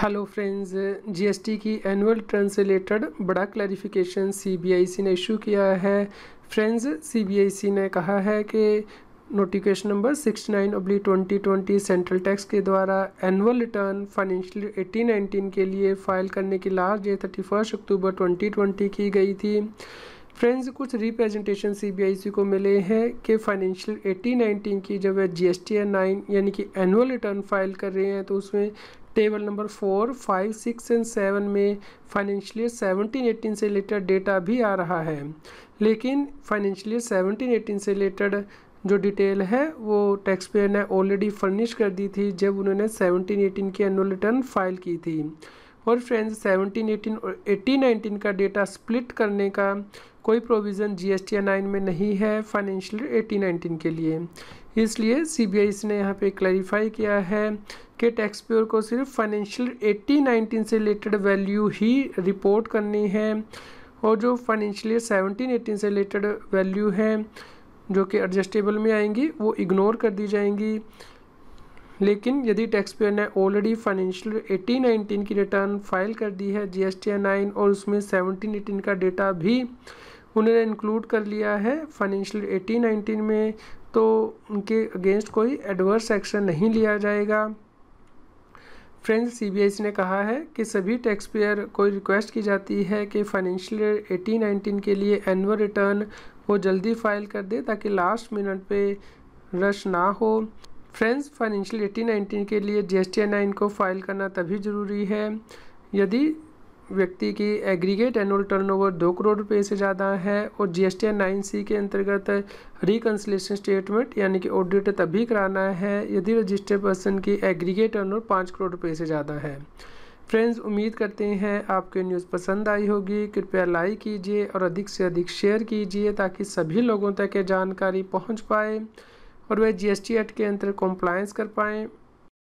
hello friends GST की annual turn से related बड़ा क्लैरिफिकेशन सीबीआईसी ने इशू किया है फ्रेंड्स सीबीआईसी ने कहा है कि नोटिफिकेशन नंबर 69 नाइन अब्ली ट्वेंटी ट्वेंटी सेंट्रल टैक्स के द्वारा एनुअल रिटर्न फाइनेंशियल नाइनटीन के लिए फाइल करने की last date thirty first October 2020 की गई थी फ्रेंड्स कुछ रिप्रेजेंटेशन सीबीआईसी को मिले हैं कि फाइनेंशियल नाइनटीन की जब वह जी एस टी नाइन यानी कि एनुअल रिटर्न फाइल कर रहे हैं तो उसमें table number four five six and seven में फाइनेंशियल ईयर सेवनटीन एटीन से रिलेटेड डेटा भी आ रहा है लेकिन फाइनेंशियल ईयर सेवनटीन एटीन से रिलेटेड जो डिटेल है वो टैक्स पेयर ने ऑलरेडी फर्निश कर दी थी जब उन्होंने सेवनटीन एटीन की एनुअल रिटर्न फाइल की थी और फ्रेंड्स 17, 18 और 18, 19 का डेटा स्प्लिट करने का कोई प्रोविज़न जी एस नाइन में नहीं है फाइनेंशियल एटीन नाइनटीन के लिए इसलिए सी बी आई ने यहाँ पे क्लैरिफाई किया है कि टैक्स पेयर को सिर्फ फाइनेंशियल एटीन नाइनटीन से रिलेटेड वैल्यू ही रिपोर्ट करनी है और जो फाइनेंशियल सेवनटीन एटीन से रिलेटेड वैल्यू है जो कि एडजस्टेबल में आएंगी वो इग्नोर कर दी जाएंगी लेकिन यदि टैक्स पेयर ने ऑलरेडी फाइनेंशियल एटीन नाइनटीन की रिटर्न फाइल कर दी है जी एस टी नाइन और उसमें सेवनटीन एटीन का डेटा भी उन्होंने इंक्लूड कर लिया है फाइनेंशियल एटीन 19 में तो उनके अगेंस्ट कोई एडवर्स एक्शन नहीं लिया जाएगा फ्रेंड्स सीबीआई ने कहा है कि सभी टैक्स पेयर को रिक्वेस्ट की जाती है कि फाइनेंशियल ईयर एटीन नाइनटीन के लिए एनुअल रिटर्न वो जल्दी फाइल कर दे ताकि लास्ट मिनट पे रश ना हो फ्रेंड्स फाइनेंशियल 1819 के लिए जी एन को फाइल करना तभी ज़रूरी है यदि व्यक्ति की एग्रीगेट एनुअल टर्नओवर दो करोड़ रुपए से ज़्यादा है और G S T nine C के अंतर्गत रिकन्सलेशन स्टेटमेंट यानी कि ऑडिट तभी कराना है यदि रजिस्टर्ड पर्सन की एग्रीगेट टर्नओवर पाँच करोड़ रुपए से ज़्यादा है फ्रेंड्स उम्मीद करते हैं आपको न्यूज़ पसंद आई होगी कृपया लाइक कीजिए और अधिक से अधिक शेयर कीजिए ताकि सभी लोगों तक ये जानकारी पहुँच पाए और वह जीएसटी एक्ट के अंतर्गत कॉम्प्लायंस कर पाएँ